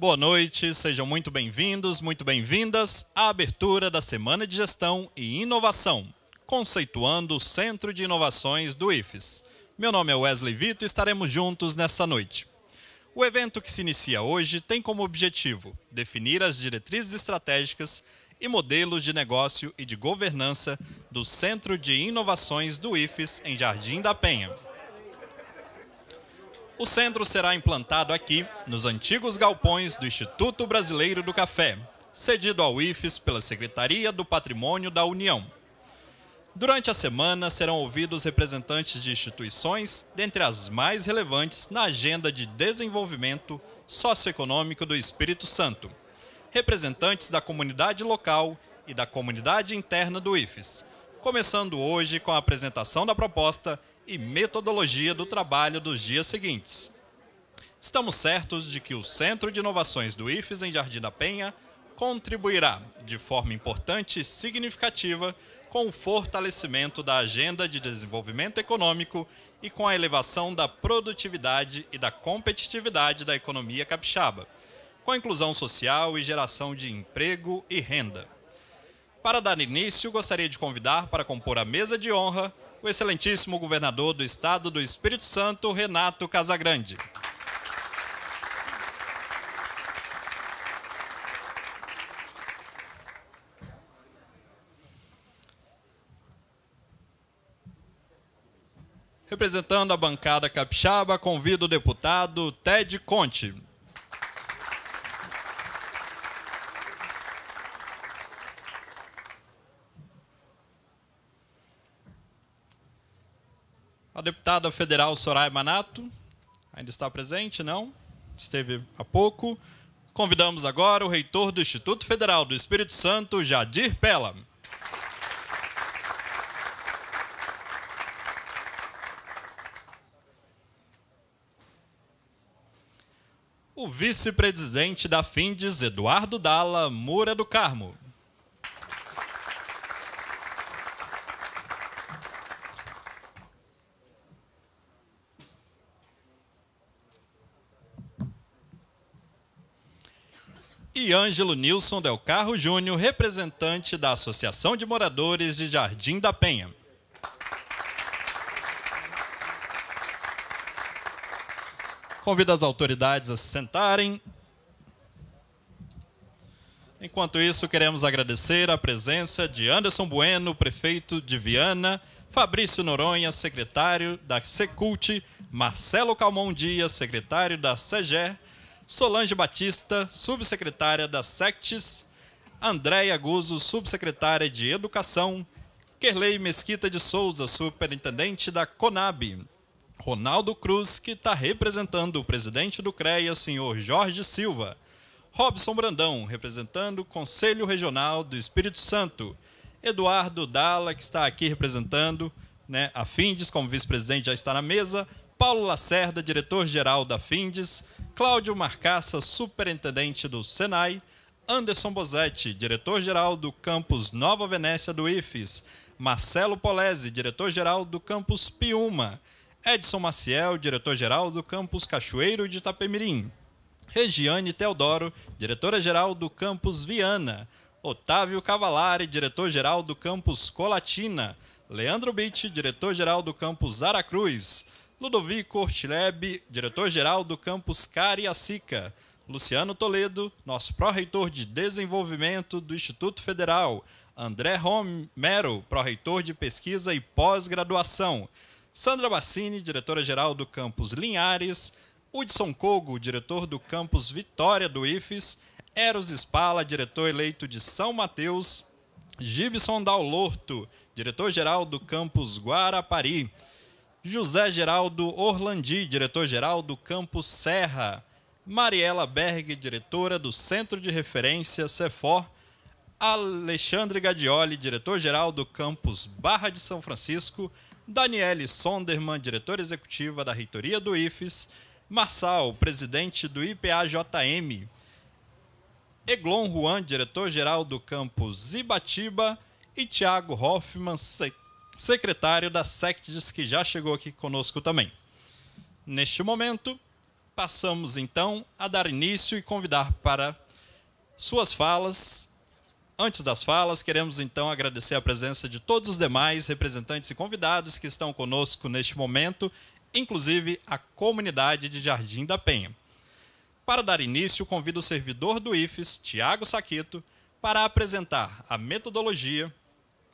Boa noite, sejam muito bem-vindos, muito bem-vindas à abertura da Semana de Gestão e Inovação, conceituando o Centro de Inovações do IFES. Meu nome é Wesley Vito e estaremos juntos nessa noite. O evento que se inicia hoje tem como objetivo definir as diretrizes estratégicas e modelos de negócio e de governança do Centro de Inovações do IFES em Jardim da Penha. O centro será implantado aqui, nos antigos galpões do Instituto Brasileiro do Café, cedido ao IFES pela Secretaria do Patrimônio da União. Durante a semana serão ouvidos representantes de instituições, dentre as mais relevantes na agenda de desenvolvimento socioeconômico do Espírito Santo, representantes da comunidade local e da comunidade interna do IFES, começando hoje com a apresentação da proposta e metodologia do trabalho dos dias seguintes. Estamos certos de que o Centro de Inovações do IFES em Jardim da Penha contribuirá de forma importante e significativa com o fortalecimento da agenda de desenvolvimento econômico e com a elevação da produtividade e da competitividade da economia capixaba, com inclusão social e geração de emprego e renda. Para dar início, gostaria de convidar para compor a mesa de honra o excelentíssimo governador do estado do Espírito Santo, Renato Casagrande. Representando a bancada capixaba, convido o deputado Ted Conte. A deputada federal Soraya Manato ainda está presente, não? Esteve há pouco. Convidamos agora o reitor do Instituto Federal do Espírito Santo, Jadir Pella. O vice-presidente da FINDES, Eduardo Dalla Moura do Carmo. Ângelo Nilson Del Carro Júnior, representante da Associação de Moradores de Jardim da Penha. Convido as autoridades a se sentarem. Enquanto isso, queremos agradecer a presença de Anderson Bueno, prefeito de Viana, Fabrício Noronha, secretário da Secult, Marcelo Calmon Dias, secretário da SEGER, Solange Batista, subsecretária da SECTES, Andréia Guzo, subsecretária de Educação, Kerley Mesquita de Souza, superintendente da CONAB, Ronaldo Cruz, que está representando o presidente do CREA, senhor Jorge Silva, Robson Brandão, representando o Conselho Regional do Espírito Santo, Eduardo Dalla, que está aqui representando, né, a Findes como vice-presidente já está na mesa, Paulo Lacerda, diretor-geral da FINDES, Cláudio Marcaça, superintendente do SENAI, Anderson Bozetti, diretor-geral do campus Nova Venécia do IFES, Marcelo Polese, diretor-geral do campus Piuma, Edson Maciel, diretor-geral do campus Cachoeiro de Itapemirim, Regiane Teodoro, diretora-geral do campus Viana, Otávio Cavalari, diretor-geral do campus Colatina, Leandro Bitt, diretor-geral do campus Aracruz, Ludovico Ortileb, diretor-geral do campus Cariacica, Luciano Toledo, nosso pró-reitor de desenvolvimento do Instituto Federal, André Romero, pró-reitor de pesquisa e pós-graduação, Sandra Bassini, diretora-geral do campus Linhares, Hudson Kogo, diretor do campus Vitória do IFES, Eros Spala, diretor eleito de São Mateus, Gibson Dal diretor-geral do campus Guarapari, José Geraldo Orlandi, diretor-geral do Campo Serra, Mariela Berg, diretora do Centro de Referência CEFOR, Alexandre Gadioli, diretor-geral do Campus Barra de São Francisco, Daniele Sonderman, diretora executiva da reitoria do IFES, Marçal, presidente do IPAJM, Eglon Juan, diretor-geral do Campus Ibatiba, e Thiago Hoffman, secretário da SECTES, que já chegou aqui conosco também. Neste momento, passamos então a dar início e convidar para suas falas. Antes das falas, queremos então agradecer a presença de todos os demais representantes e convidados que estão conosco neste momento, inclusive a comunidade de Jardim da Penha. Para dar início, convido o servidor do IFES, Tiago Saquito, para apresentar a metodologia,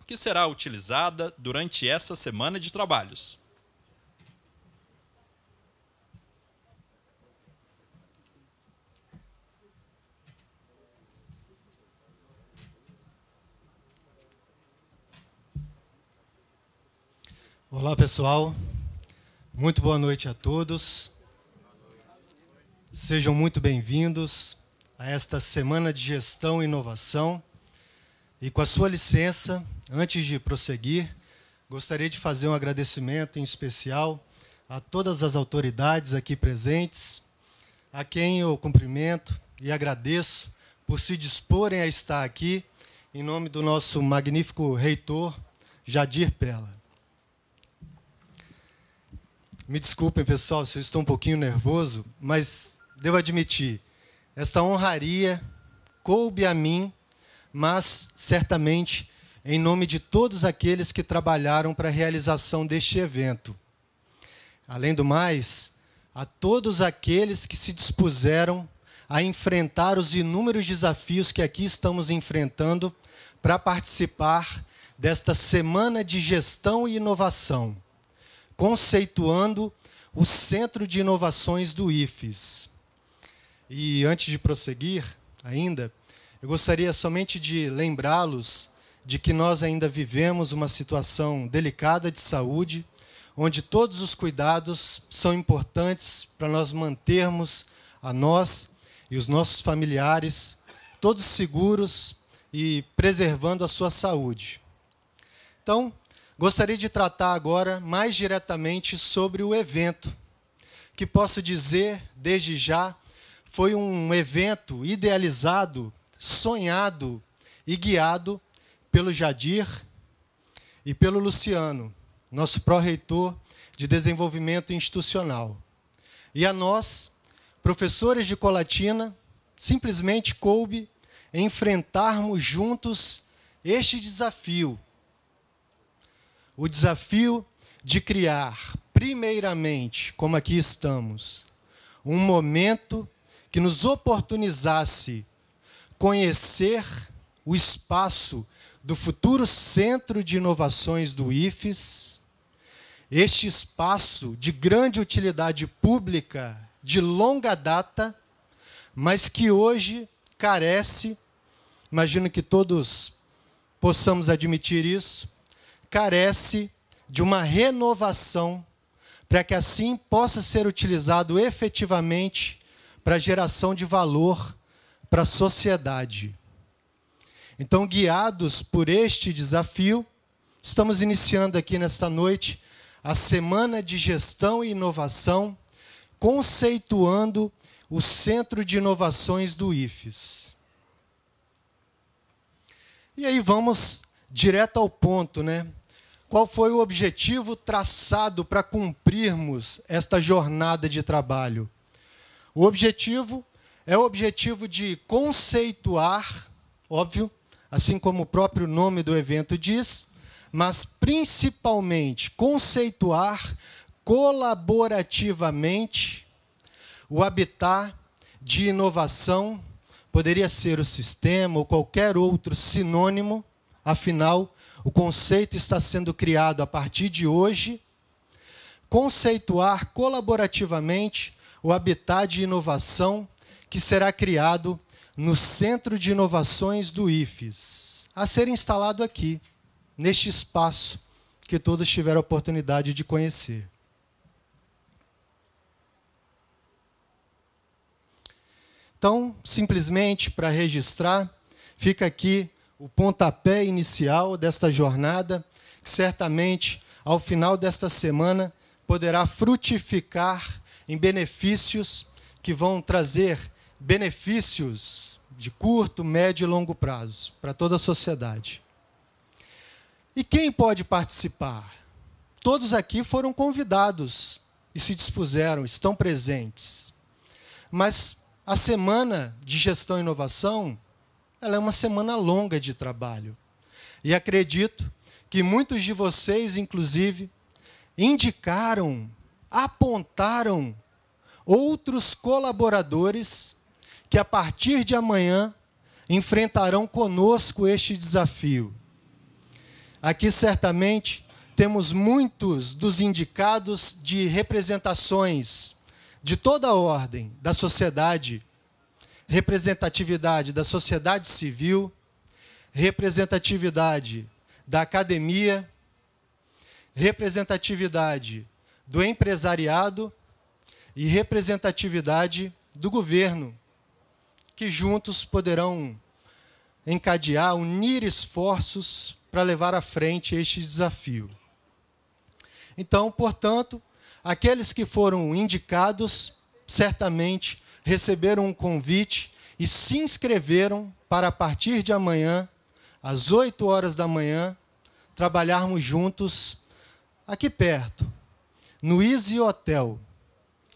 que será utilizada durante essa semana de trabalhos. Olá, pessoal. Muito boa noite a todos. Sejam muito bem-vindos a esta Semana de Gestão e Inovação e com a sua licença, antes de prosseguir, gostaria de fazer um agradecimento em especial a todas as autoridades aqui presentes, a quem eu cumprimento e agradeço por se disporem a estar aqui em nome do nosso magnífico reitor Jadir Pella. Me desculpem, pessoal, se eu estou um pouquinho nervoso, mas devo admitir, esta honraria coube a mim mas certamente em nome de todos aqueles que trabalharam para a realização deste evento. Além do mais, a todos aqueles que se dispuseram a enfrentar os inúmeros desafios que aqui estamos enfrentando para participar desta Semana de Gestão e Inovação, conceituando o Centro de Inovações do IFES. E antes de prosseguir, ainda, eu gostaria somente de lembrá-los de que nós ainda vivemos uma situação delicada de saúde, onde todos os cuidados são importantes para nós mantermos a nós e os nossos familiares todos seguros e preservando a sua saúde. Então, gostaria de tratar agora mais diretamente sobre o evento, que posso dizer desde já foi um evento idealizado sonhado e guiado pelo Jadir e pelo Luciano, nosso pró-reitor de desenvolvimento institucional. E a nós, professores de Colatina, simplesmente coube enfrentarmos juntos este desafio. O desafio de criar, primeiramente, como aqui estamos, um momento que nos oportunizasse conhecer o espaço do futuro Centro de Inovações do IFES, este espaço de grande utilidade pública de longa data, mas que hoje carece, imagino que todos possamos admitir isso, carece de uma renovação para que assim possa ser utilizado efetivamente para a geração de valor para a sociedade. Então, guiados por este desafio, estamos iniciando aqui nesta noite a Semana de Gestão e Inovação, conceituando o Centro de Inovações do IFES. E aí vamos direto ao ponto, né? Qual foi o objetivo traçado para cumprirmos esta jornada de trabalho? O objetivo é o objetivo de conceituar, óbvio, assim como o próprio nome do evento diz, mas principalmente conceituar colaborativamente o habitat de inovação, poderia ser o sistema ou qualquer outro sinônimo, afinal, o conceito está sendo criado a partir de hoje. Conceituar colaborativamente o habitat de inovação que será criado no Centro de Inovações do IFES, a ser instalado aqui, neste espaço que todos tiveram a oportunidade de conhecer. Então, simplesmente para registrar, fica aqui o pontapé inicial desta jornada, que certamente ao final desta semana poderá frutificar em benefícios que vão trazer benefícios de curto, médio e longo prazo para toda a sociedade. E quem pode participar? Todos aqui foram convidados e se dispuseram, estão presentes. Mas a semana de gestão e inovação, ela é uma semana longa de trabalho. E acredito que muitos de vocês, inclusive, indicaram, apontaram outros colaboradores que a partir de amanhã enfrentarão conosco este desafio. Aqui certamente temos muitos dos indicados de representações de toda a ordem da sociedade, representatividade da sociedade civil, representatividade da academia, representatividade do empresariado e representatividade do governo que juntos poderão encadear, unir esforços para levar à frente este desafio. Então, portanto, aqueles que foram indicados certamente receberam um convite e se inscreveram para, a partir de amanhã, às 8 horas da manhã, trabalharmos juntos aqui perto, no Easy Hotel,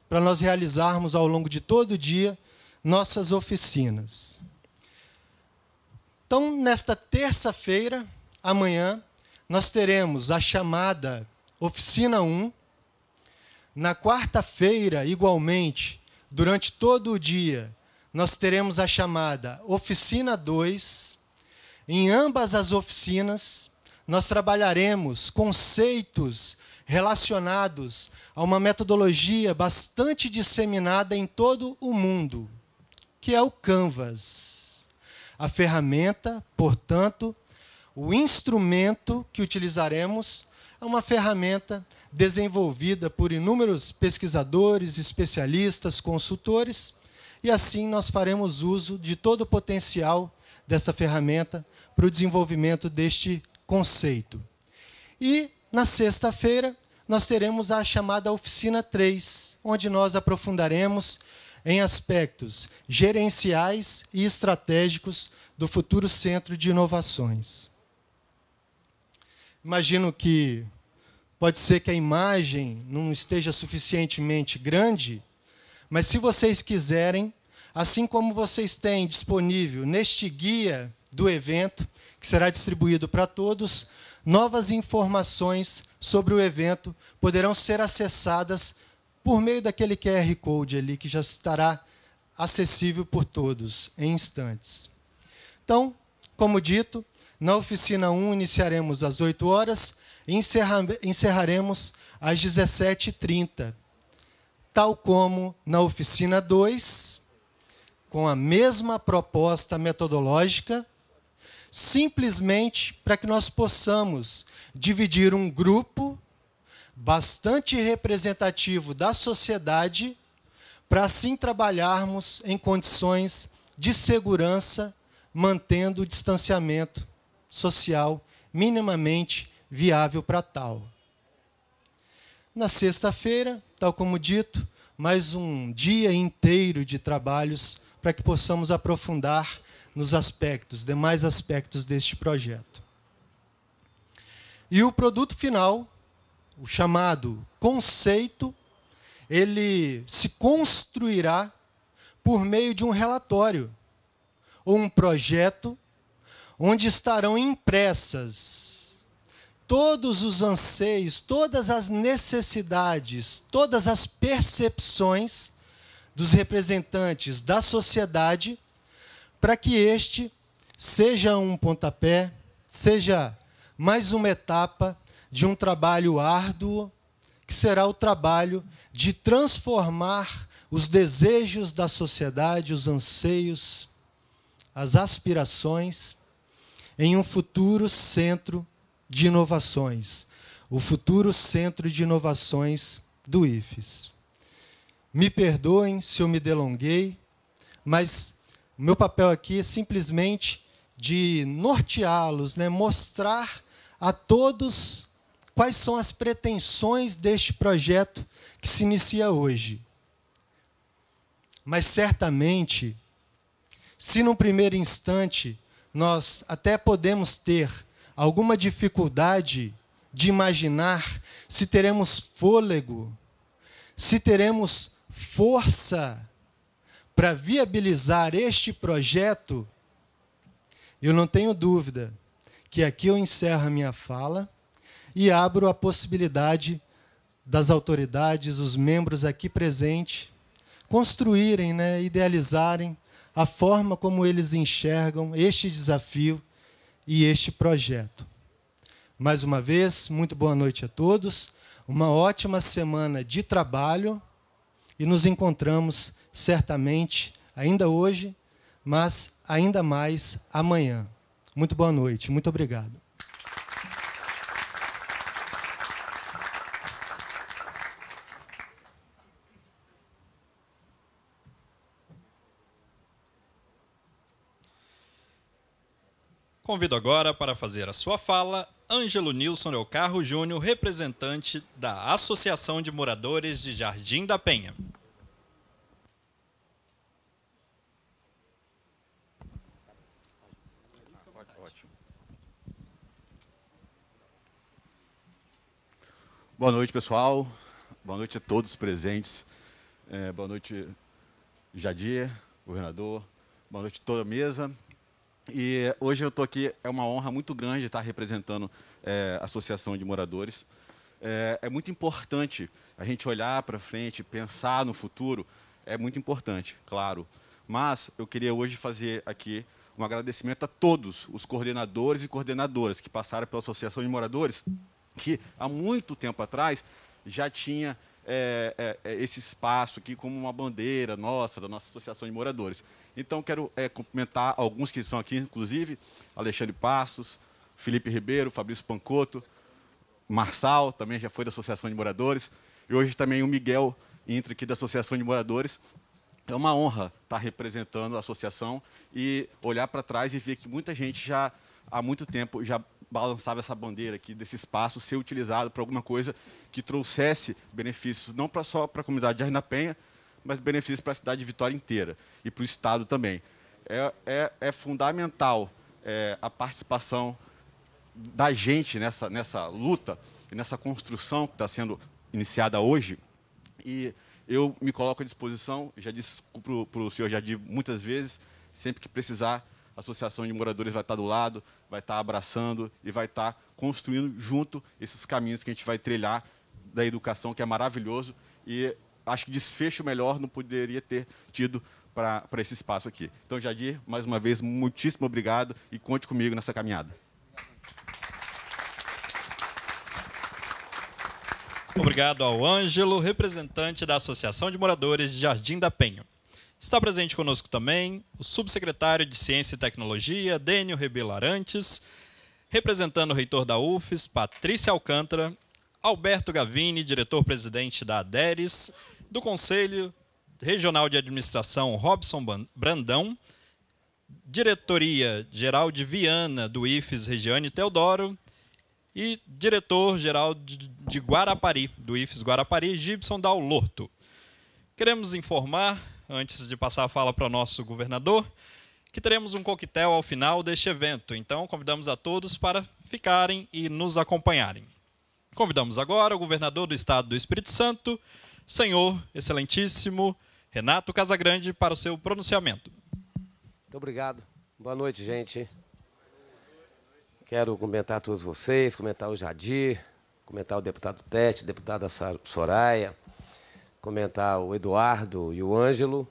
para nós realizarmos ao longo de todo o dia nossas oficinas. Então, nesta terça-feira, amanhã, nós teremos a chamada Oficina 1. Na quarta-feira, igualmente, durante todo o dia, nós teremos a chamada Oficina 2. Em ambas as oficinas, nós trabalharemos conceitos relacionados a uma metodologia bastante disseminada em todo o mundo que é o canvas. A ferramenta, portanto, o instrumento que utilizaremos é uma ferramenta desenvolvida por inúmeros pesquisadores, especialistas, consultores, e assim nós faremos uso de todo o potencial desta ferramenta para o desenvolvimento deste conceito. E na sexta-feira nós teremos a chamada oficina 3, onde nós aprofundaremos em aspectos gerenciais e estratégicos do futuro centro de inovações. Imagino que pode ser que a imagem não esteja suficientemente grande, mas se vocês quiserem, assim como vocês têm disponível neste guia do evento, que será distribuído para todos, novas informações sobre o evento poderão ser acessadas por meio daquele QR Code ali que já estará acessível por todos em instantes. Então, como dito, na oficina 1 iniciaremos às 8 horas e encerra encerraremos às 17h30, tal como na oficina 2, com a mesma proposta metodológica, simplesmente para que nós possamos dividir um grupo bastante representativo da sociedade para assim trabalharmos em condições de segurança, mantendo o distanciamento social minimamente viável para tal. Na sexta-feira, tal como dito, mais um dia inteiro de trabalhos para que possamos aprofundar nos aspectos, demais aspectos deste projeto. E o produto final o chamado conceito, ele se construirá por meio de um relatório ou um projeto onde estarão impressas todos os anseios, todas as necessidades, todas as percepções dos representantes da sociedade para que este seja um pontapé, seja mais uma etapa de um trabalho árduo, que será o trabalho de transformar os desejos da sociedade, os anseios, as aspirações, em um futuro centro de inovações, o futuro centro de inovações do IFES. Me perdoem se eu me delonguei, mas meu papel aqui é simplesmente de norteá-los, né? mostrar a todos quais são as pretensões deste projeto que se inicia hoje. Mas certamente, se num primeiro instante nós até podemos ter alguma dificuldade de imaginar se teremos fôlego, se teremos força para viabilizar este projeto, eu não tenho dúvida que aqui eu encerro a minha fala e abro a possibilidade das autoridades, os membros aqui presentes, construírem, né, idealizarem a forma como eles enxergam este desafio e este projeto. Mais uma vez, muito boa noite a todos, uma ótima semana de trabalho e nos encontramos certamente ainda hoje, mas ainda mais amanhã. Muito boa noite, muito obrigado. Convido agora para fazer a sua fala Ângelo Nilson Elcarro Júnior, representante da Associação de Moradores de Jardim da Penha. Boa noite, pessoal. Boa noite a todos presentes. É, boa noite, Jadir, governador. Boa noite toda a mesa. E hoje eu estou aqui, é uma honra muito grande estar representando é, a Associação de Moradores. É, é muito importante a gente olhar para frente, pensar no futuro, é muito importante, claro. Mas eu queria hoje fazer aqui um agradecimento a todos os coordenadores e coordenadoras que passaram pela Associação de Moradores, que há muito tempo atrás já tinha é, é, é esse espaço aqui como uma bandeira nossa, da nossa Associação de Moradores. Então, quero é, cumprimentar alguns que estão aqui, inclusive Alexandre Passos, Felipe Ribeiro, Fabrício Pancoto, Marçal, também já foi da Associação de Moradores, e hoje também o Miguel entra aqui da Associação de Moradores. É uma honra estar representando a associação e olhar para trás e ver que muita gente já há muito tempo já balançava essa bandeira aqui desse espaço ser utilizado para alguma coisa que trouxesse benefícios não só para a comunidade de Arna Penha, mas benefício para a cidade de Vitória inteira e para o Estado também. É, é, é fundamental é, a participação da gente nessa, nessa luta e nessa construção que está sendo iniciada hoje. E eu me coloco à disposição, já disse para o senhor Jardim muitas vezes, sempre que precisar, a Associação de Moradores vai estar do lado, vai estar abraçando e vai estar construindo junto esses caminhos que a gente vai trilhar da educação, que é maravilhoso. E acho que desfecho melhor não poderia ter tido para esse espaço aqui. Então, Jadir, mais uma vez, muitíssimo obrigado e conte comigo nessa caminhada. Obrigado ao Ângelo, representante da Associação de Moradores de Jardim da Penha. Está presente conosco também o subsecretário de Ciência e Tecnologia, Dênio Rebelarantes, representando o reitor da UFES, Patrícia Alcântara, Alberto Gavini, diretor-presidente da ADERES, do Conselho Regional de Administração Robson Brandão, Diretoria-Geral de Viana do IFES Regiane Teodoro e Diretor-Geral de Guarapari, do IFES Guarapari, Gibson Dal Lorto. Queremos informar, antes de passar a fala para o nosso governador, que teremos um coquetel ao final deste evento. Então, convidamos a todos para ficarem e nos acompanharem. Convidamos agora o governador do estado do Espírito Santo, senhor excelentíssimo Renato Casagrande, para o seu pronunciamento. Muito obrigado. Boa noite, gente. Quero comentar a todos vocês, comentar o Jadir, comentar o deputado Tete, deputada Soraya, comentar o Eduardo e o Ângelo,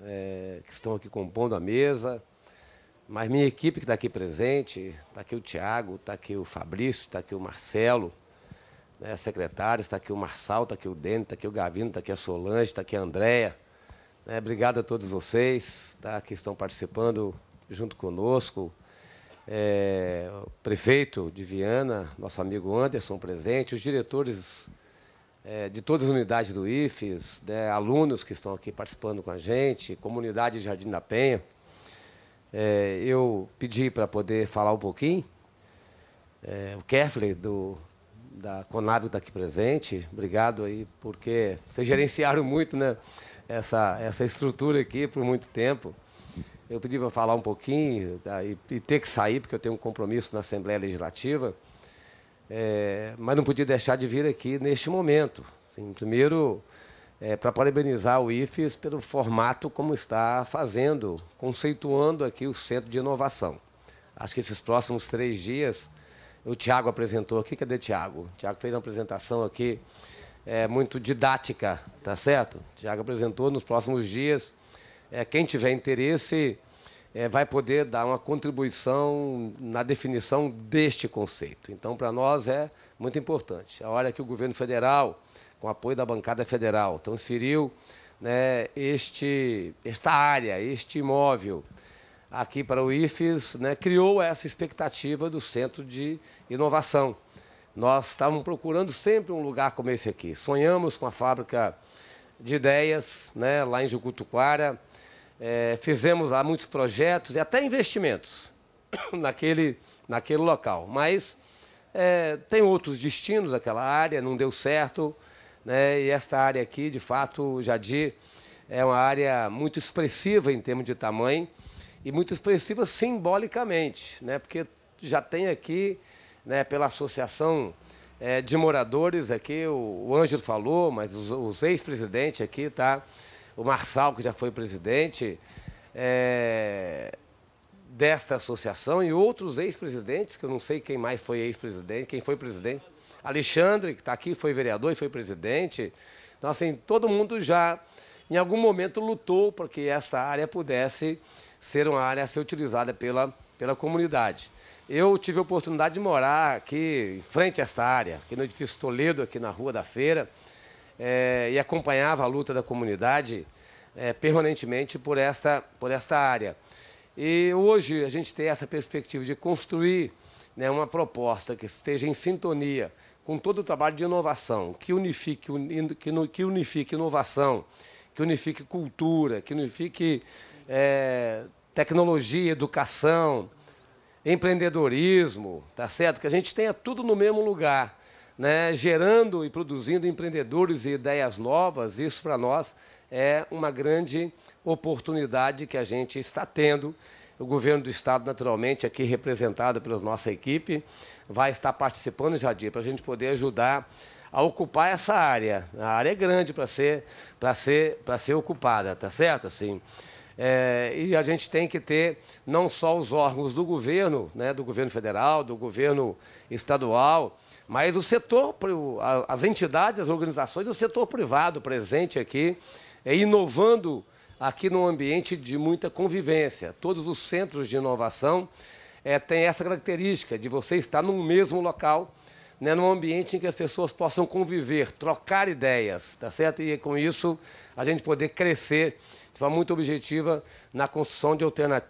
é, que estão aqui compondo a mesa, mas minha equipe que está aqui presente, está aqui o Tiago, está aqui o Fabrício, está aqui o Marcelo, né, secretários, está aqui o Marçal, está aqui o Dênio, está aqui o Gavino, está aqui a Solange, está aqui a Andréia. Né, obrigado a todos vocês tá, que estão participando junto conosco. É, o prefeito de Viana, nosso amigo Anderson presente, os diretores é, de todas as unidades do IFES, né, alunos que estão aqui participando com a gente, comunidade Jardim da Penha. É, eu pedi para poder falar um pouquinho. É, o Kefler, do da Conab daqui tá presente, obrigado aí, porque vocês gerenciaram muito né, essa, essa estrutura aqui por muito tempo. Eu pedi para falar um pouquinho tá, e, e, ter que sair, porque eu tenho um compromisso na Assembleia Legislativa, é, mas não podia deixar de vir aqui neste momento. Assim, primeiro, é, para parabenizar o IFES pelo formato como está fazendo, conceituando aqui o Centro de Inovação. Acho que esses próximos três dias o Tiago apresentou aqui. Cadê Tiago? Tiago fez uma apresentação aqui é, muito didática, tá certo? Tiago apresentou nos próximos dias. É, quem tiver interesse é, vai poder dar uma contribuição na definição deste conceito. Então, para nós é muito importante. A hora que o governo federal, com apoio da bancada federal, transferiu né, este, esta área, este imóvel aqui para o IFES, né, criou essa expectativa do centro de inovação. Nós estávamos procurando sempre um lugar como esse aqui. Sonhamos com a fábrica de ideias né, lá em Jucutuquara, é, fizemos lá muitos projetos e até investimentos naquele, naquele local. Mas é, tem outros destinos daquela área, não deu certo. Né? E esta área aqui, de fato, Jadir, é uma área muito expressiva em termos de tamanho e muito expressiva simbolicamente, né? porque já tem aqui, né, pela associação é, de moradores aqui, o, o Ângelo falou, mas os, os ex-presidentes aqui, tá? o Marçal, que já foi presidente é, desta associação, e outros ex-presidentes, que eu não sei quem mais foi ex-presidente, quem foi presidente. Alexandre, que está aqui, foi vereador e foi presidente. Então, assim, todo mundo já, em algum momento, lutou para que essa área pudesse ser uma área a ser utilizada pela, pela comunidade. Eu tive a oportunidade de morar aqui, em frente a esta área, aqui no edifício Toledo, aqui na Rua da Feira, é, e acompanhava a luta da comunidade é, permanentemente por esta, por esta área. E hoje a gente tem essa perspectiva de construir né, uma proposta que esteja em sintonia com todo o trabalho de inovação, que unifique, que unifique inovação, que unifique cultura, que unifique é, tecnologia, educação, empreendedorismo, tá certo? Que a gente tenha tudo no mesmo lugar, né? gerando e produzindo empreendedores e ideias novas, isso para nós é uma grande oportunidade que a gente está tendo. O governo do Estado, naturalmente, aqui representado pela nossa equipe, vai estar participando, Jadir, para a gente poder ajudar a ocupar essa área. A área é grande para ser, para ser, para ser ocupada, tá certo? Assim, é, e a gente tem que ter não só os órgãos do governo, né, do governo federal, do governo estadual, mas o setor, as entidades, as organizações, o setor privado presente aqui, é, inovando aqui num ambiente de muita convivência. Todos os centros de inovação é, têm essa característica de você estar no mesmo local né, num ambiente em que as pessoas possam conviver, trocar ideias, tá certo? E com isso a gente poder crescer de forma muito objetiva na construção de,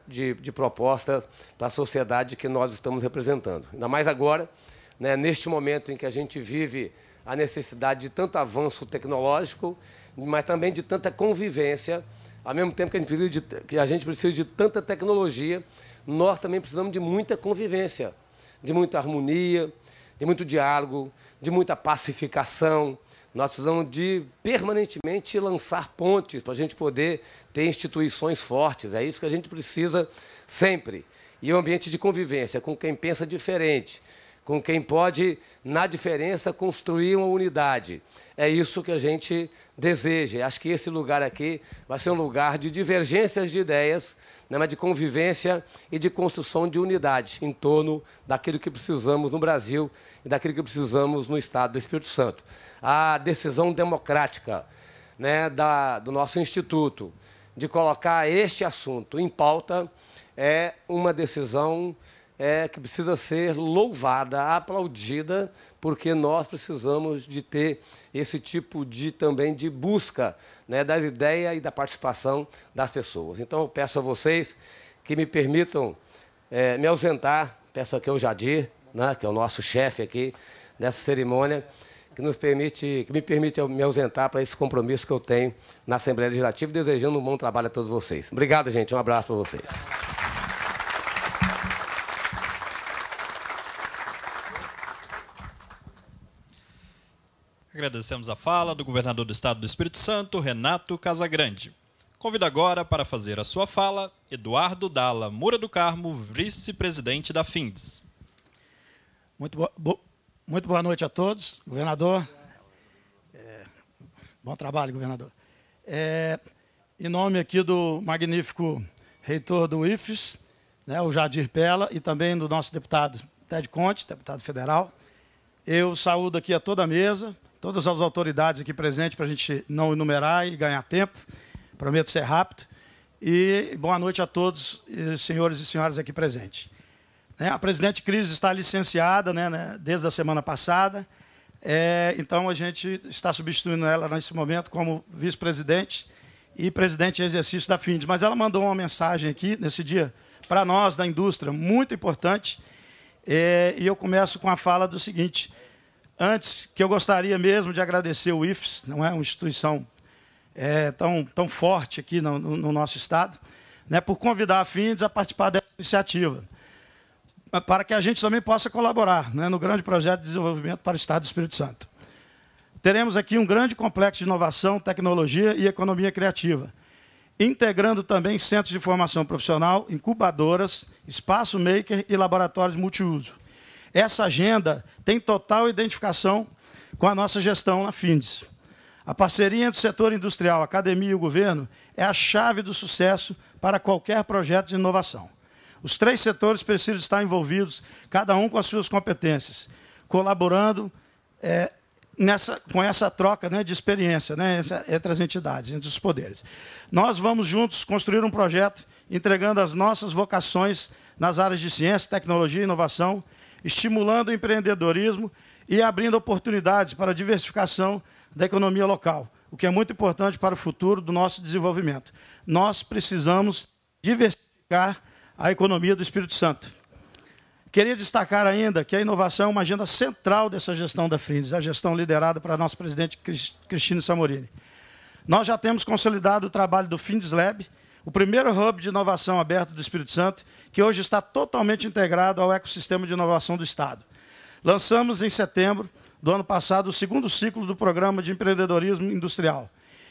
de, de propostas para a sociedade que nós estamos representando. Ainda mais agora, né, neste momento em que a gente vive a necessidade de tanto avanço tecnológico, mas também de tanta convivência, ao mesmo tempo que a gente precisa de, que a gente precisa de tanta tecnologia, nós também precisamos de muita convivência, de muita harmonia, de muito diálogo, de muita pacificação. Nós precisamos de permanentemente lançar pontes para a gente poder ter instituições fortes. É isso que a gente precisa sempre. E um ambiente de convivência com quem pensa diferente, com quem pode, na diferença, construir uma unidade. É isso que a gente deseja. Acho que esse lugar aqui vai ser um lugar de divergências de ideias, né, mas de convivência e de construção de unidade em torno daquilo que precisamos no Brasil e daquilo que precisamos no Estado do Espírito Santo. A decisão democrática né, da, do nosso Instituto de colocar este assunto em pauta é uma decisão é, que precisa ser louvada, aplaudida porque nós precisamos de ter esse tipo de também de busca né, das ideias e da participação das pessoas. Então eu peço a vocês que me permitam é, me ausentar, peço aqui ao Jadir, né, que é o nosso chefe aqui nessa cerimônia, que nos permite, que me permite me ausentar para esse compromisso que eu tenho na Assembleia Legislativa, desejando um bom trabalho a todos vocês. Obrigado, gente. Um abraço para vocês. Agradecemos a fala do governador do estado do Espírito Santo, Renato Casagrande. Convido agora para fazer a sua fala Eduardo Dalla Mura do Carmo, vice-presidente da FINDES. Muito, bo bo muito boa noite a todos, governador. É, bom trabalho, governador. É, em nome aqui do magnífico reitor do IFES, né, o Jadir Pella, e também do nosso deputado Ted Conte, deputado federal, eu saúdo aqui a toda a mesa, todas as autoridades aqui presentes para a gente não enumerar e ganhar tempo. Prometo ser rápido. E boa noite a todos, eh, senhores e senhoras aqui presentes. Né, a presidente Cris está licenciada né, né, desde a semana passada, é, então a gente está substituindo ela nesse momento como vice-presidente e presidente em exercício da FIND. Mas ela mandou uma mensagem aqui nesse dia para nós da indústria, muito importante, é, e eu começo com a fala do seguinte: Antes que eu gostaria mesmo de agradecer o IFES, não é uma instituição é, tão, tão forte aqui no, no nosso estado, né, por convidar a FINDES a participar dessa iniciativa, para que a gente também possa colaborar né, no grande projeto de desenvolvimento para o Estado do Espírito Santo. Teremos aqui um grande complexo de inovação, tecnologia e economia criativa, integrando também centros de formação profissional, incubadoras, espaço maker e laboratórios multiuso. Essa agenda tem total identificação com a nossa gestão na FINDES. A parceria entre o setor industrial, a academia e o governo é a chave do sucesso para qualquer projeto de inovação. Os três setores precisam estar envolvidos, cada um com as suas competências, colaborando é, nessa, com essa troca né, de experiência né, entre as entidades, entre os poderes. Nós vamos juntos construir um projeto entregando as nossas vocações nas áreas de ciência, tecnologia e inovação estimulando o empreendedorismo e abrindo oportunidades para a diversificação da economia local, o que é muito importante para o futuro do nosso desenvolvimento. Nós precisamos diversificar a economia do Espírito Santo. Queria destacar ainda que a inovação é uma agenda central dessa gestão da Frindes, a gestão liderada para nossa presidente Cristina Samorini. Nós já temos consolidado o trabalho do Findes Lab, o primeiro hub de inovação aberto do Espírito Santo, que hoje está totalmente integrado ao ecossistema de inovação do Estado. Lançamos em setembro do ano passado o segundo ciclo do programa de empreendedorismo industrial.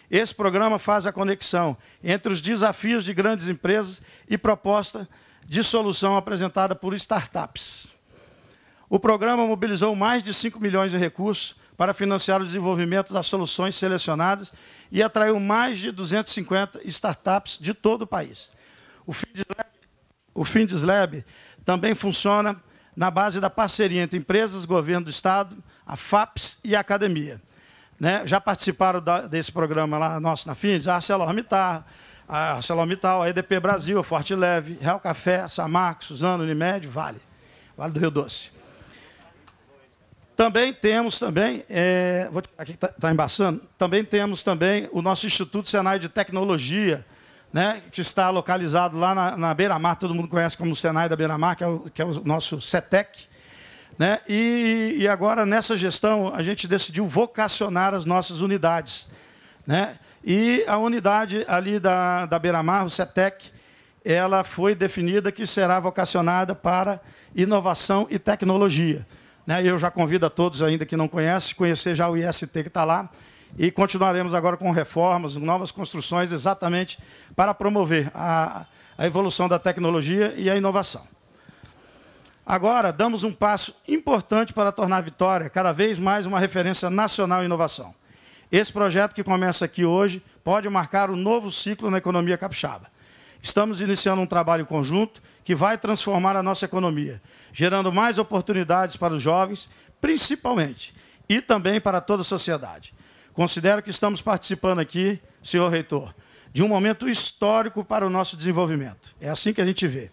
Esse programa faz a conexão entre os desafios de grandes empresas e proposta de solução apresentada por startups. O programa mobilizou mais de 5 milhões de recursos para financiar o desenvolvimento das soluções selecionadas e atraiu mais de 250 startups de todo o país. O FindesLab, também funciona na base da parceria entre empresas, governo do Estado, a FAPES e a academia. Né? Já participaram da, desse programa lá nosso na FINDES a ArcelorMittal, a ArcelorMittal, a EDP Brasil, a Forte Leve, Real Café, Samarco, Suzano, Unimed, Vale, Vale do Rio Doce. Também temos também, é, vou, aqui está tá embaçando, também temos também o nosso Instituto Senai de Tecnologia, né, que está localizado lá na, na Beira Mar, todo mundo conhece como Senai da Beira Mar, que é o, que é o nosso CETEC. Né, e, e agora, nessa gestão, a gente decidiu vocacionar as nossas unidades. Né, e a unidade ali da, da Beira Mar, o CETEC, ela foi definida que será vocacionada para inovação e tecnologia. Né? Eu já convido a todos ainda que não conhecem, conhecer já o IST que está lá. E continuaremos agora com reformas, novas construções, exatamente para promover a, a evolução da tecnologia e a inovação. Agora, damos um passo importante para tornar a Vitória cada vez mais uma referência nacional em inovação. Esse projeto que começa aqui hoje pode marcar um novo ciclo na economia capixaba. Estamos iniciando um trabalho conjunto que vai transformar a nossa economia, gerando mais oportunidades para os jovens, principalmente, e também para toda a sociedade. Considero que estamos participando aqui, senhor reitor, de um momento histórico para o nosso desenvolvimento. É assim que a gente vê.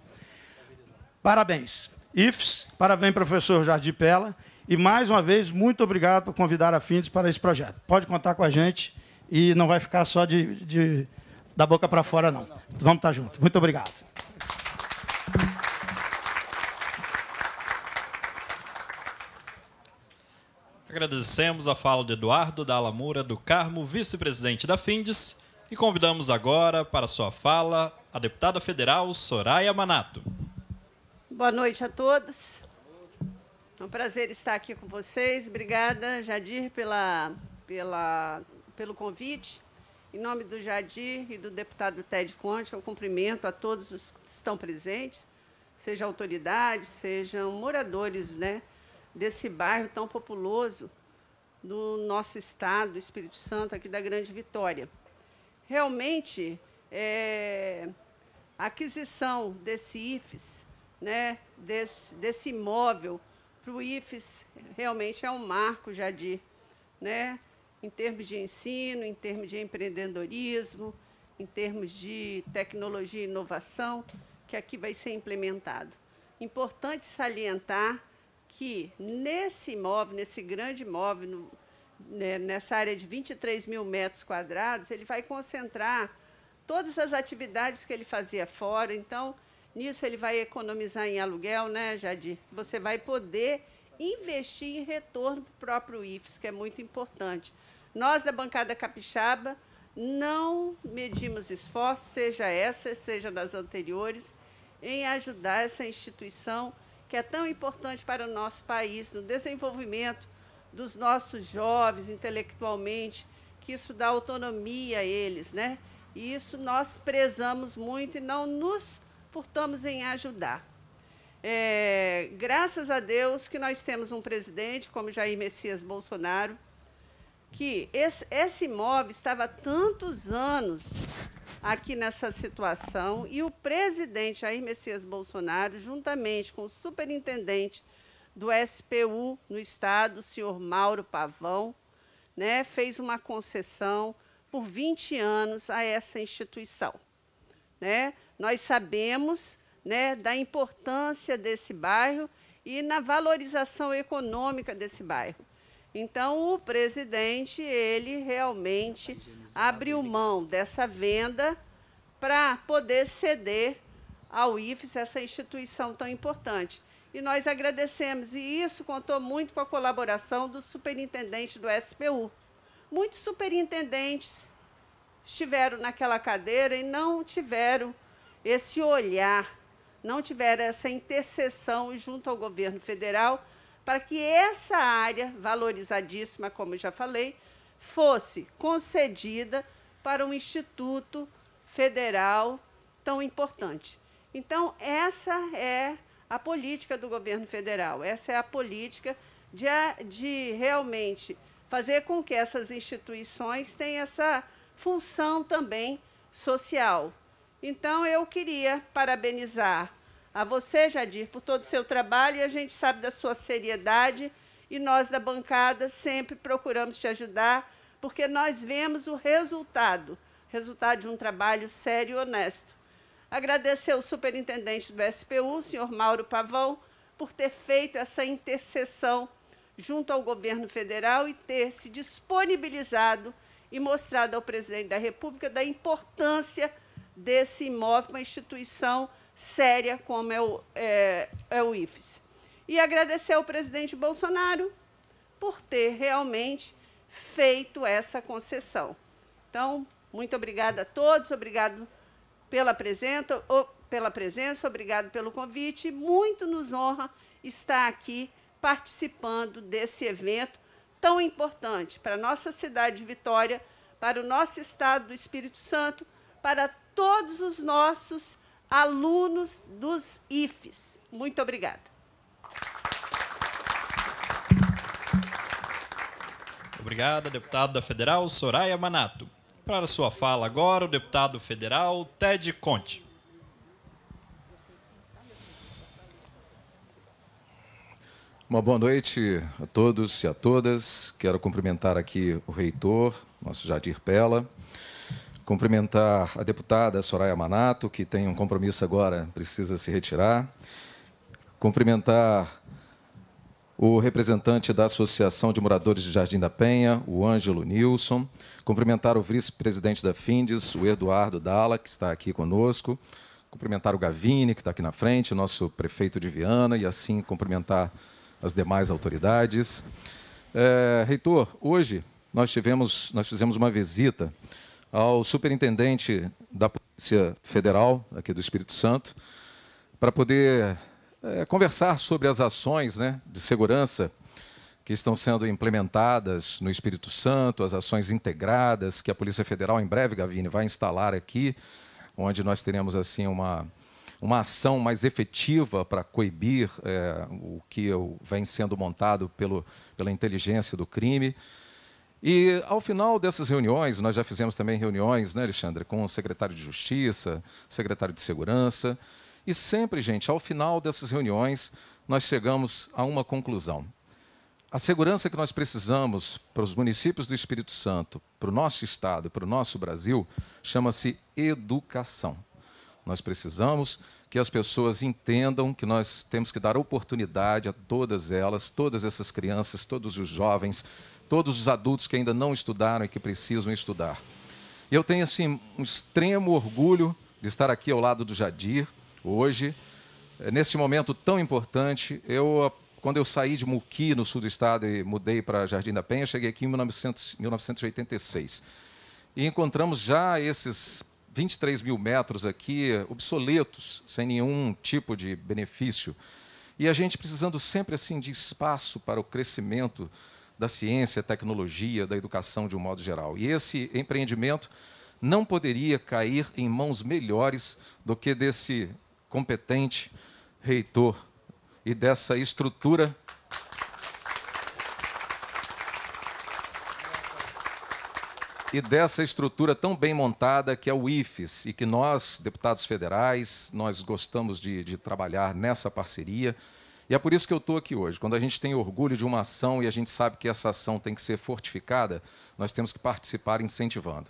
Parabéns. IFES, parabéns, professor Jardim Pella. E, mais uma vez, muito obrigado por convidar a FINDES para esse projeto. Pode contar com a gente e não vai ficar só de, de da boca para fora, não. Vamos estar tá juntos. Muito obrigado. Agradecemos a fala de Eduardo da Alamura do Carmo, vice-presidente da FINDES, e convidamos agora para sua fala a deputada federal Soraya Manato. Boa noite a todos. É um prazer estar aqui com vocês. Obrigada, Jadir, pela, pela, pelo convite. Em nome do Jadir e do deputado Ted Conte, eu cumprimento a todos os que estão presentes, sejam autoridades, sejam moradores né, desse bairro tão populoso do nosso estado, do Espírito Santo, aqui da Grande Vitória. Realmente, é, a aquisição desse IFES, né, desse, desse imóvel para o IFES, realmente é um marco, Jadir. Né? em termos de ensino, em termos de empreendedorismo, em termos de tecnologia e inovação, que aqui vai ser implementado. Importante salientar que nesse imóvel, nesse grande imóvel, no, né, nessa área de 23 mil metros quadrados, ele vai concentrar todas as atividades que ele fazia fora. Então, nisso ele vai economizar em aluguel, né, Jadir? Você vai poder investir em retorno para o próprio IFES, que é muito importante. Nós, da bancada capixaba, não medimos esforço, seja essa, seja nas anteriores, em ajudar essa instituição que é tão importante para o nosso país, no desenvolvimento dos nossos jovens intelectualmente, que isso dá autonomia a eles, né? E isso nós prezamos muito e não nos furtamos em ajudar. É, graças a Deus que nós temos um presidente como Jair Messias Bolsonaro, que esse, esse imóvel estava há tantos anos aqui nessa situação e o presidente Jair Messias Bolsonaro, juntamente com o superintendente do SPU no estado, o senhor Mauro Pavão, né, fez uma concessão por 20 anos a essa instituição. Né? Nós sabemos né, da importância desse bairro e na valorização econômica desse bairro. Então, o presidente, ele realmente abriu mão dessa venda para poder ceder ao IFES, essa instituição tão importante. E nós agradecemos, e isso contou muito com a colaboração do superintendente do SPU. Muitos superintendentes estiveram naquela cadeira e não tiveram esse olhar, não tiveram essa intercessão junto ao governo federal para que essa área valorizadíssima, como já falei, fosse concedida para um instituto federal tão importante. Então, essa é a política do governo federal, essa é a política de, de realmente fazer com que essas instituições tenham essa função também social. Então, eu queria parabenizar a você, Jadir, por todo o seu trabalho e a gente sabe da sua seriedade e nós da bancada sempre procuramos te ajudar, porque nós vemos o resultado, resultado de um trabalho sério e honesto. Agradecer ao superintendente do SPU, senhor Mauro Pavão, por ter feito essa intercessão junto ao governo federal e ter se disponibilizado e mostrado ao presidente da República da importância desse imóvel, uma instituição séria como é o, é, é o IFES. E agradecer ao presidente Bolsonaro por ter realmente feito essa concessão. Então, muito obrigada a todos, obrigado pela presença, pela presença, obrigado pelo convite. Muito nos honra estar aqui participando desse evento tão importante para a nossa cidade de Vitória, para o nosso estado do Espírito Santo, para todos os nossos alunos dos IFES. Muito obrigada. Obrigada, deputada federal Soraya Manato. Para sua fala agora, o deputado federal Ted Conte. Uma boa noite a todos e a todas. Quero cumprimentar aqui o reitor, nosso Jadir Pella, cumprimentar a deputada Soraya Manato, que tem um compromisso agora, precisa se retirar. Cumprimentar o representante da Associação de Moradores de Jardim da Penha, o Ângelo Nilson. Cumprimentar o vice-presidente da FINDES, o Eduardo Dalla, que está aqui conosco. Cumprimentar o Gavini, que está aqui na frente, nosso prefeito de Viana, e assim cumprimentar as demais autoridades. É, reitor, hoje nós, tivemos, nós fizemos uma visita ao superintendente da Polícia Federal, aqui do Espírito Santo, para poder é, conversar sobre as ações né, de segurança que estão sendo implementadas no Espírito Santo, as ações integradas que a Polícia Federal, em breve, Gavini, vai instalar aqui, onde nós teremos assim uma, uma ação mais efetiva para coibir é, o que vem sendo montado pelo, pela inteligência do crime. E ao final dessas reuniões, nós já fizemos também reuniões, né, Alexandre, com o secretário de Justiça, secretário de Segurança, e sempre, gente, ao final dessas reuniões, nós chegamos a uma conclusão. A segurança que nós precisamos para os municípios do Espírito Santo, para o nosso estado, para o nosso Brasil, chama-se educação. Nós precisamos que as pessoas entendam que nós temos que dar oportunidade a todas elas, todas essas crianças, todos os jovens, todos os adultos que ainda não estudaram e que precisam estudar. E eu tenho assim um extremo orgulho de estar aqui ao lado do Jadir hoje, eh, nesse momento tão importante. Eu ah, quando eu saí de Muqui, no sul do estado, e mudei para Jardim da Penha, cheguei aqui em 1986. E encontramos já esses 23 mil metros aqui obsoletos, sem nenhum tipo de benefício. E a gente precisando sempre assim de espaço para o crescimento da ciência, tecnologia, da educação de um modo geral. E esse empreendimento não poderia cair em mãos melhores do que desse competente reitor e dessa estrutura e dessa estrutura tão bem montada que é o IFES e que nós, deputados federais, nós gostamos de, de trabalhar nessa parceria. E é por isso que eu estou aqui hoje. Quando a gente tem orgulho de uma ação e a gente sabe que essa ação tem que ser fortificada, nós temos que participar incentivando.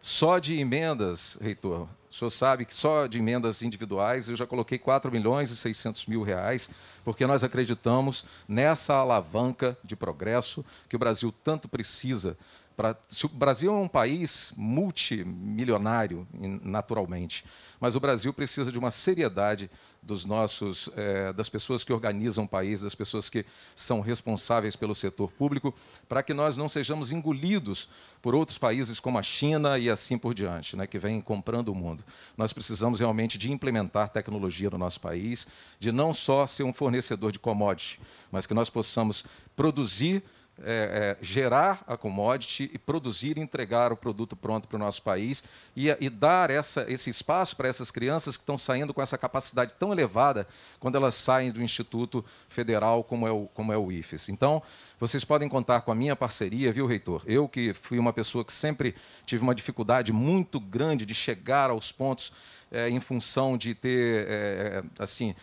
Só de emendas, reitor, o senhor sabe que só de emendas individuais eu já coloquei 4 milhões e 600 mil reais, porque nós acreditamos nessa alavanca de progresso que o Brasil tanto precisa. Pra... o Brasil é um país multimilionário, naturalmente, mas o Brasil precisa de uma seriedade dos nossos, é, das pessoas que organizam o país, das pessoas que são responsáveis pelo setor público, para que nós não sejamos engolidos por outros países como a China e assim por diante, né, que vêm comprando o mundo. Nós precisamos realmente de implementar tecnologia no nosso país, de não só ser um fornecedor de commodities, mas que nós possamos produzir é, é, gerar a commodity e produzir e entregar o produto pronto para o nosso país e, e dar essa, esse espaço para essas crianças que estão saindo com essa capacidade tão elevada quando elas saem do Instituto Federal como é o, como é o IFES. Então, vocês podem contar com a minha parceria, viu, reitor? Eu que fui uma pessoa que sempre tive uma dificuldade muito grande de chegar aos pontos é, em função de ter, é, é, assim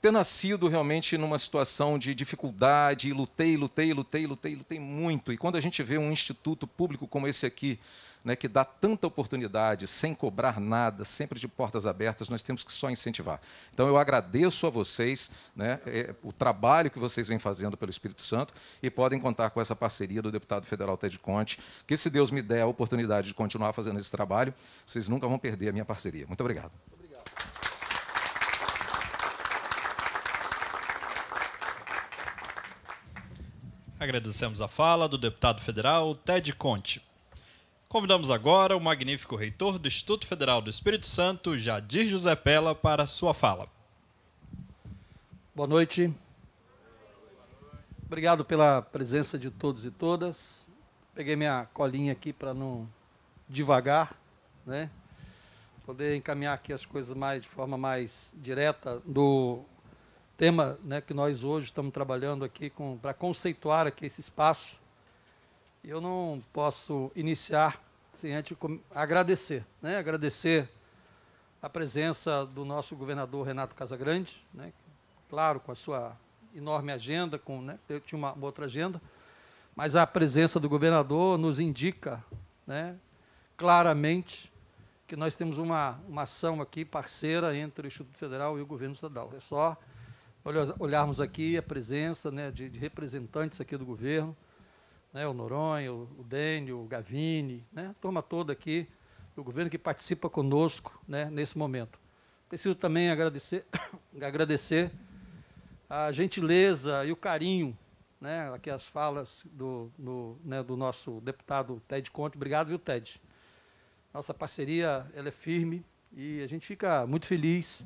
ter nascido realmente numa situação de dificuldade, lutei, lutei, lutei, lutei, lutei muito. E quando a gente vê um instituto público como esse aqui, né, que dá tanta oportunidade, sem cobrar nada, sempre de portas abertas, nós temos que só incentivar. Então eu agradeço a vocês né, é, o trabalho que vocês vêm fazendo pelo Espírito Santo e podem contar com essa parceria do deputado federal Ted Conte, que se Deus me der a oportunidade de continuar fazendo esse trabalho, vocês nunca vão perder a minha parceria. Muito obrigado. Agradecemos a fala do deputado federal Ted Conte. Convidamos agora o magnífico reitor do Instituto Federal do Espírito Santo, Jadir José Pela, para sua fala. Boa noite. Obrigado pela presença de todos e todas. Peguei minha colinha aqui para não devagar, né? Poder encaminhar aqui as coisas mais de forma mais direta do tema né, que nós hoje estamos trabalhando aqui para conceituar aqui esse espaço. Eu não posso iniciar sem antes agradecer, né, agradecer a presença do nosso governador Renato Casagrande, né, claro, com a sua enorme agenda, com, né, eu tinha uma, uma outra agenda, mas a presença do governador nos indica né, claramente que nós temos uma, uma ação aqui parceira entre o Instituto Federal e o governo estadual. É só olharmos aqui a presença né, de, de, representantes aqui do governo, né, o Noronha, o, o Dênio, o Gavini, né, a turma toda aqui do governo que participa conosco né, nesse momento. Preciso também agradecer, agradecer a gentileza e o carinho, né, aqui as falas do, né, do nosso deputado Ted Conte. Obrigado, viu, Ted? Nossa parceria ela é firme e a gente fica muito feliz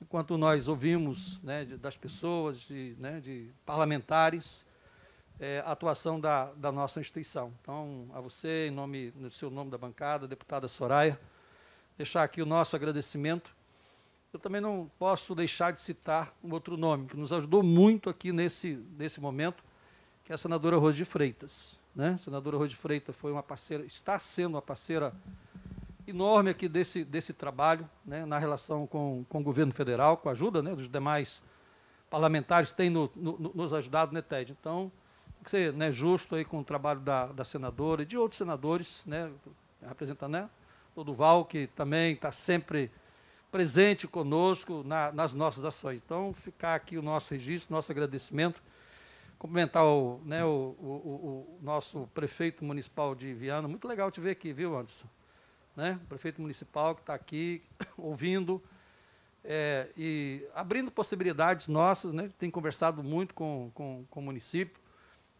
enquanto nós ouvimos né, de, das pessoas, de, né, de parlamentares, é, a atuação da, da, nossa instituição. Então, a você, em nome, no seu nome da bancada, deputada Soraya, deixar aqui o nosso agradecimento. Eu também não posso deixar de citar um outro nome que nos ajudou muito aqui nesse, nesse momento, que é a senadora Rose de Freitas. Né? A senadora Rose de Freitas foi uma parceira, está sendo uma parceira enorme aqui desse, desse trabalho né, na relação com, com o governo federal, com a ajuda né, dos demais parlamentares têm no, no, nos ajudado, né, Ted? Então, tem que ser né, justo aí com o trabalho da, da senadora e de outros senadores, né, representando né, o Duval, que também está sempre presente conosco na, nas nossas ações. Então, ficar aqui o nosso registro, nosso agradecimento. Cumprimentar o, né, o, o, o nosso prefeito municipal de Viana. Muito legal te ver aqui, viu, Anderson? né? prefeito municipal que está aqui ouvindo, é, e abrindo possibilidades nossas, né? tem conversado muito com, com, com o município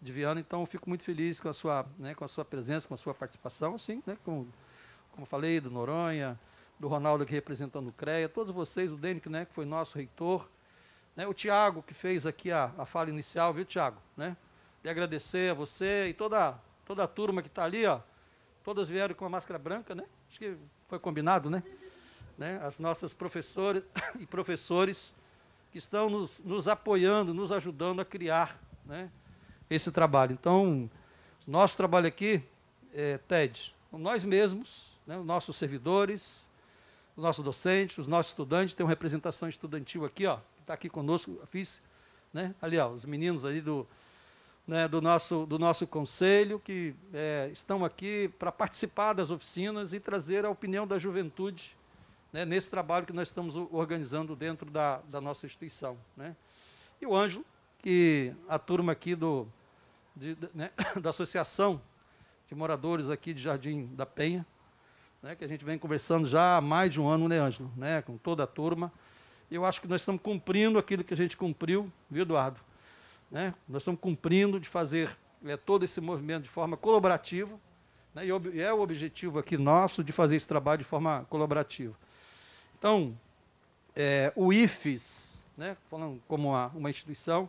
de Viana, então fico muito feliz com a sua, né, com a sua presença, com a sua participação, assim, né, com, como falei, do Noronha, do Ronaldo aqui representando o CREA, todos vocês, o Dênico, né, que foi nosso reitor, né, o Tiago, que fez aqui a, a fala inicial, viu, Tiago? Né? E agradecer a você e toda, toda a turma que está ali, ó, Todas vieram com a máscara branca, né? Acho que foi combinado, né? né? As nossas professoras e professores que estão nos, nos apoiando, nos ajudando a criar né, esse trabalho. Então, nosso trabalho aqui, é, TED, nós mesmos, né, os nossos servidores, os nossos docentes, os nossos estudantes, tem uma representação estudantil aqui, ó, que está aqui conosco, fiz, né, ali, ó, os meninos ali do, né, do, nosso, do nosso conselho, que é, estão aqui para participar das oficinas e trazer a opinião da juventude né, nesse trabalho que nós estamos organizando dentro da, da nossa instituição. Né. E o Ângelo, que a turma aqui do, de, né, da Associação de Moradores aqui de Jardim da Penha, né, que a gente vem conversando já há mais de um ano, né, Ângelo, né, com toda a turma. Eu acho que nós estamos cumprindo aquilo que a gente cumpriu, viu, Eduardo? Né? Nós estamos cumprindo de fazer é, todo esse movimento de forma colaborativa, né? e é o objetivo aqui nosso de fazer esse trabalho de forma colaborativa. Então, é, o IFES, né, falando como uma, uma instituição,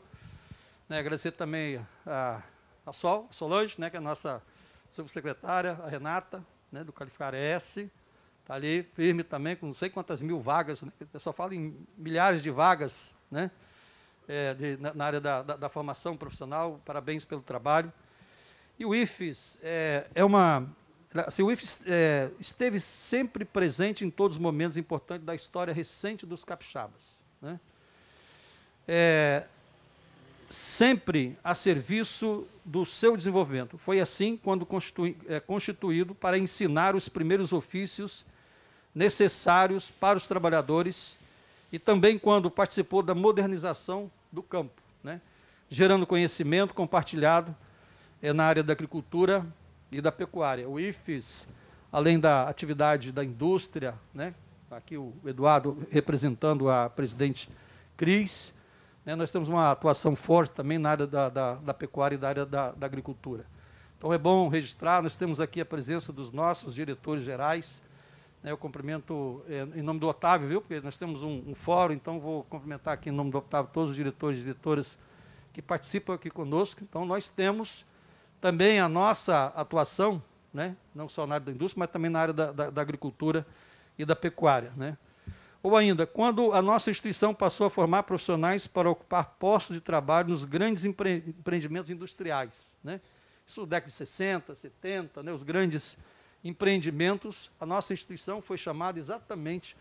né, agradecer também a, a Sol, Solange, né, que é a nossa subsecretária, a Renata, né, do Qualificar S, está ali firme também, com não sei quantas mil vagas, né, só fala em milhares de vagas, né, é, de, na, na, área da, da, da, formação profissional, parabéns pelo trabalho. E o IFES é, é uma. Assim, o IFES é, esteve sempre presente em todos os momentos importantes da história recente dos capixabas. Né? É, sempre a serviço do seu desenvolvimento. Foi assim quando constitui, é, constituído para ensinar os primeiros ofícios necessários para os trabalhadores e também quando participou da modernização do campo, né? gerando conhecimento compartilhado é, na área da agricultura e da pecuária. O IFES, além da atividade da indústria, né? Tá aqui o Eduardo representando a presidente Cris, né? nós temos uma atuação forte também na área da, da, da pecuária e da área da, da agricultura. Então é bom registrar, nós temos aqui a presença dos nossos diretores gerais, né, eu cumprimento eh, em nome do Otávio, viu? Porque nós temos um, um fórum, então vou cumprimentar aqui em nome do Otávio todos os diretores e diretoras que participam aqui conosco. Então nós temos também a nossa atuação, né? não só na área da indústria, mas também na área da, da, da agricultura e da pecuária. Né? Ou ainda, quando a nossa instituição passou a formar profissionais para ocupar postos de trabalho nos grandes empreendimentos industriais. Né? Isso década de 60, 70, né? os grandes empreendimentos, a nossa instituição foi chamada exatamente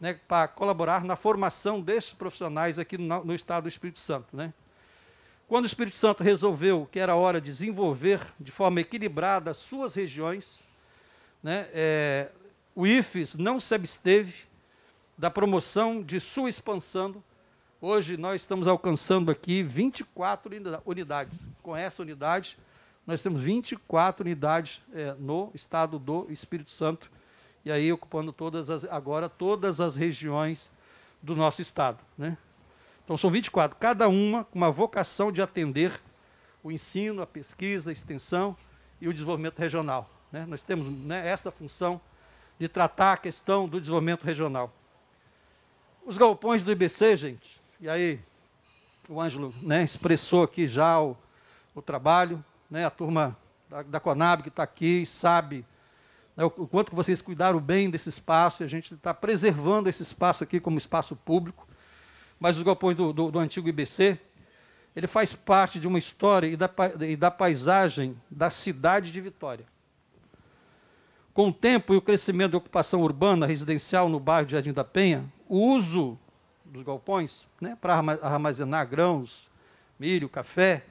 né, para colaborar na formação desses profissionais aqui no, no estado do Espírito Santo. Né? Quando o Espírito Santo resolveu que era hora de desenvolver de forma equilibrada suas regiões, né, é, o IFES não se absteve da promoção de sua expansão. Hoje nós estamos alcançando aqui 24 unidades. Com essa unidade, nós temos 24 unidades é, no estado do Espírito Santo, e aí ocupando todas as, agora todas as regiões do nosso estado. Né? Então são 24, cada uma com uma vocação de atender o ensino, a pesquisa, a extensão e o desenvolvimento regional. Né? Nós temos né, essa função de tratar a questão do desenvolvimento regional. Os galpões do IBC, gente, e aí o Ângelo né, expressou aqui já o, o trabalho, né, a turma da, da Conab que está aqui sabe né, o, o, quanto que vocês cuidaram bem desse espaço, e a gente está preservando esse espaço aqui como espaço público. Mas os galpões do, do, do antigo IBC, ele faz parte de uma história e da, e da paisagem da cidade de Vitória. Com o tempo e o crescimento da ocupação urbana residencial no bairro de Jardim da Penha, o uso dos galpões né, para armazenar grãos, milho, café,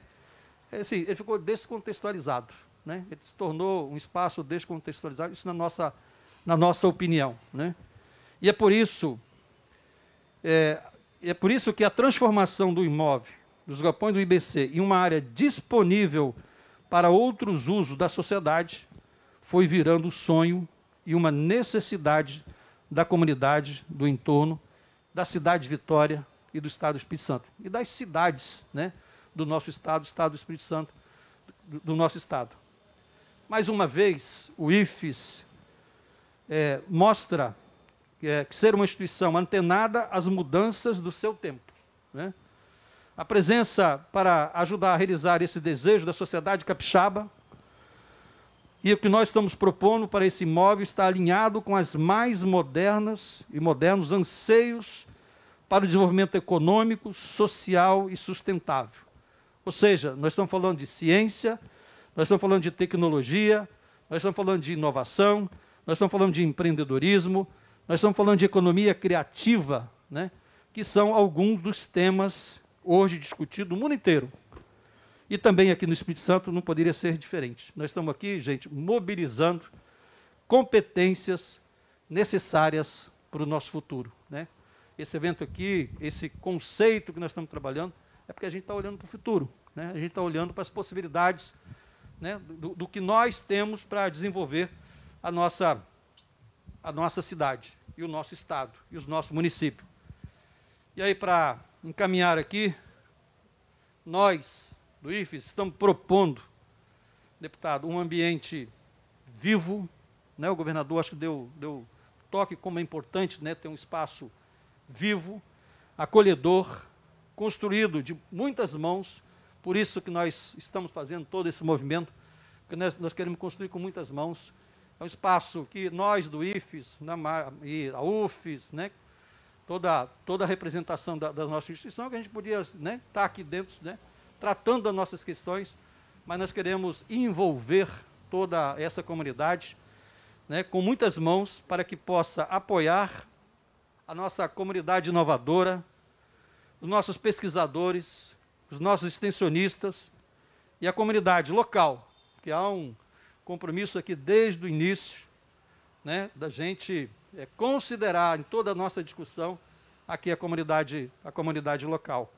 é assim, ele ficou descontextualizado. Né? Ele se tornou um espaço descontextualizado, isso na nossa, na nossa opinião. Né? E é por isso é, é por isso que a transformação do imóvel, dos galpões do IBC, em uma área disponível para outros usos da sociedade, foi virando um sonho e uma necessidade da comunidade, do entorno, da cidade de Vitória e do estado do Espírito Santo. E das cidades, né? do nosso Estado, Estado do Espírito Santo, do, do nosso Estado. Mais uma vez, o IFES é, mostra é, que ser uma instituição antenada às mudanças do seu tempo. Né? A presença para ajudar a realizar esse desejo da sociedade capixaba, e o que nós estamos propondo para esse imóvel está alinhado com as mais modernas e modernos anseios para o desenvolvimento econômico, social e sustentável. Ou seja, nós estamos falando de ciência, nós estamos falando de tecnologia, nós estamos falando de inovação, nós estamos falando de empreendedorismo, nós estamos falando de economia criativa, né? que são alguns dos temas hoje discutidos no mundo inteiro. E também aqui no Espírito Santo não poderia ser diferente. Nós estamos aqui, gente, mobilizando competências necessárias para o nosso futuro. Né? Esse evento aqui, esse conceito que nós estamos trabalhando, é porque a gente está olhando para o futuro, né? a gente está olhando para as possibilidades né, do, do que nós temos para desenvolver a nossa, a nossa cidade, e o nosso estado, e os nossos municípios. E aí, para encaminhar aqui, nós, do IFES, estamos propondo, deputado, um ambiente vivo. Né? O governador acho que deu, deu toque como é importante né? ter um espaço vivo, acolhedor, construído de muitas mãos, por isso que nós estamos fazendo todo esse movimento, porque nós, nós queremos construir com muitas mãos. É um espaço que nós do IFES né, e a UFES, né, toda, toda a representação da, da nossa instituição, que a gente podia estar né, estar tá aqui dentro, né, tratando das nossas questões, mas nós queremos envolver toda essa comunidade né, com muitas mãos para que possa apoiar a nossa comunidade inovadora, os nossos pesquisadores, os nossos extensionistas e a comunidade local, que há um compromisso aqui desde o início, né, da gente é, considerar em toda a nossa discussão aqui a comunidade, a comunidade local.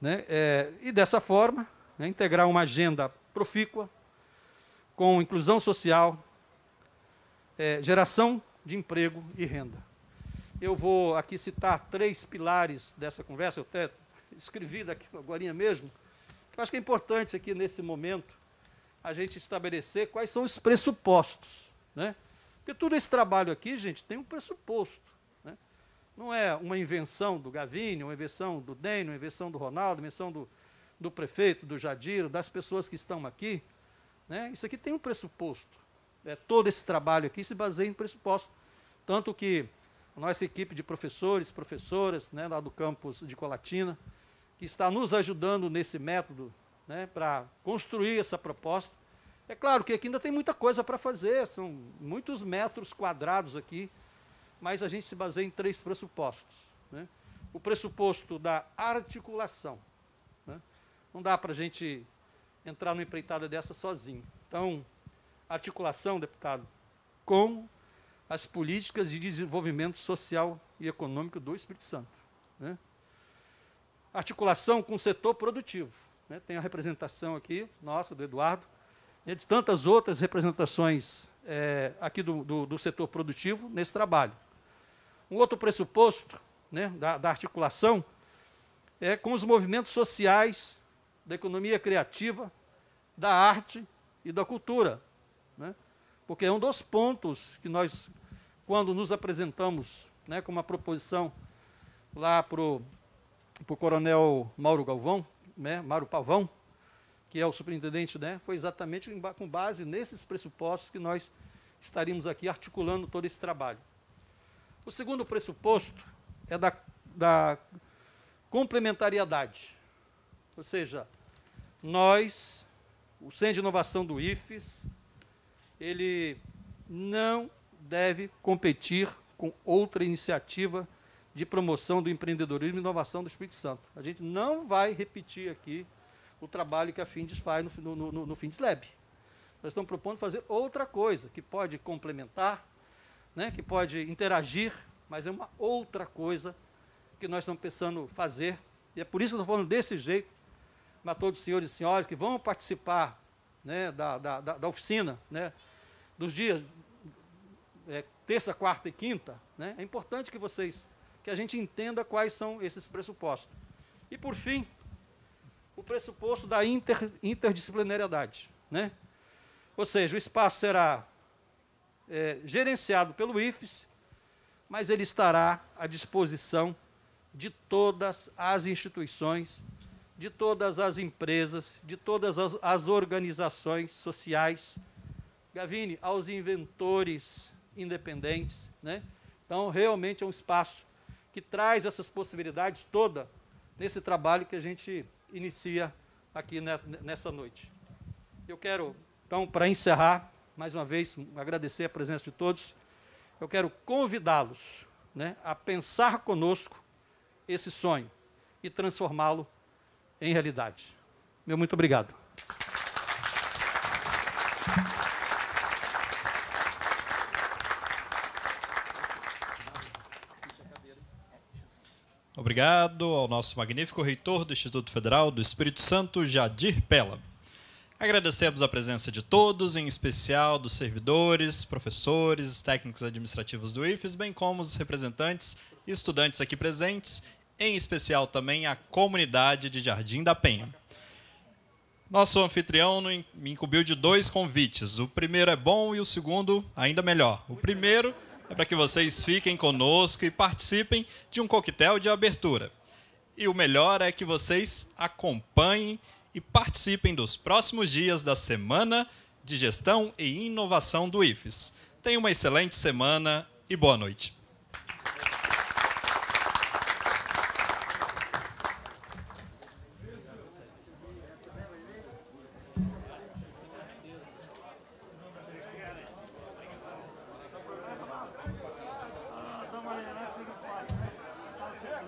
Né? É, e dessa forma, né, integrar uma agenda profícua, com inclusão social, é, geração de emprego e renda. Eu vou aqui citar três pilares dessa conversa, eu até escrevi daqui agora mesmo, que eu acho que é importante aqui nesse momento a gente estabelecer quais são os pressupostos. Né? Porque todo esse trabalho aqui, gente, tem um pressuposto. Né? Não é uma invenção do Gavini, uma invenção do Dênio, uma invenção do Ronaldo, uma invenção do, do prefeito, do Jadiro, das pessoas que estão aqui. Né? Isso aqui tem um pressuposto. É, todo esse trabalho aqui se baseia em pressuposto. Tanto que a nossa equipe de professores, professoras, né, lá do campus de Colatina, que está nos ajudando nesse método né, para construir essa proposta. É claro que aqui ainda tem muita coisa para fazer, são muitos metros quadrados aqui, mas a gente se baseia em três pressupostos. Né? O pressuposto da articulação. Né? Não dá para a gente entrar numa empreitada dessa sozinho. Então, articulação, deputado, com as políticas de desenvolvimento social e econômico do Espírito Santo. Né? Articulação com o setor produtivo. Né? Tem a representação aqui, nossa, do Eduardo, e né? de tantas outras representações é, aqui do, do, do, setor produtivo nesse trabalho. Um outro pressuposto né, da, da articulação é com os movimentos sociais da economia criativa, da arte e da cultura. Né? Porque é um dos pontos que nós quando nos apresentamos né, com uma proposição lá para o coronel Mauro Galvão, né, Mauro Pavão, que é o superintendente, né, foi exatamente com base nesses pressupostos que nós estaríamos aqui articulando todo esse trabalho. O segundo pressuposto é da, da complementariedade, ou seja, nós, o Centro de Inovação do IFES, ele não deve competir com outra iniciativa de promoção do empreendedorismo e inovação do Espírito Santo. A gente não vai repetir aqui o trabalho que a FINDES faz no, no, no, no FINDES Lab. Nós estamos propondo fazer outra coisa, que pode complementar, né, que pode interagir, mas é uma outra coisa que nós estamos pensando fazer. E é por isso que eu estou falando desse jeito, para todos os senhores e senhoras que vão participar né, da, da, da, oficina, né, dos dias, é, terça, quarta e quinta, né, é importante que vocês, que a gente entenda quais são esses pressupostos. E por fim, o pressuposto da inter, interdisciplinariedade, né? Ou seja, o espaço será é, gerenciado pelo IFES, mas ele estará à disposição de todas as instituições, de todas as empresas, de todas as, as organizações sociais. Gavini, aos inventores, independentes. Né? Então, realmente é um espaço que traz essas possibilidades toda nesse trabalho que a gente inicia aqui nessa noite. Eu quero, então, para encerrar, mais uma vez, agradecer a presença de todos. Eu quero convidá-los né, a pensar conosco esse sonho e transformá-lo em realidade. Meu muito obrigado. obrigado ao nosso magnífico reitor do Instituto Federal do Espírito Santo, Jadir Pella. Agradecemos a presença de todos, em especial dos servidores, professores, técnicos administrativos do IFES, bem como os representantes e estudantes aqui presentes, em especial também a comunidade de Jardim da Penha. Nosso anfitrião me incumbiu de dois convites. O primeiro é bom e o segundo ainda melhor. O primeiro é para que vocês fiquem conosco e participem de um coquetel de abertura. E o melhor é que vocês acompanhem e participem dos próximos dias da Semana de Gestão e Inovação do IFES. Tenham uma excelente semana e boa noite.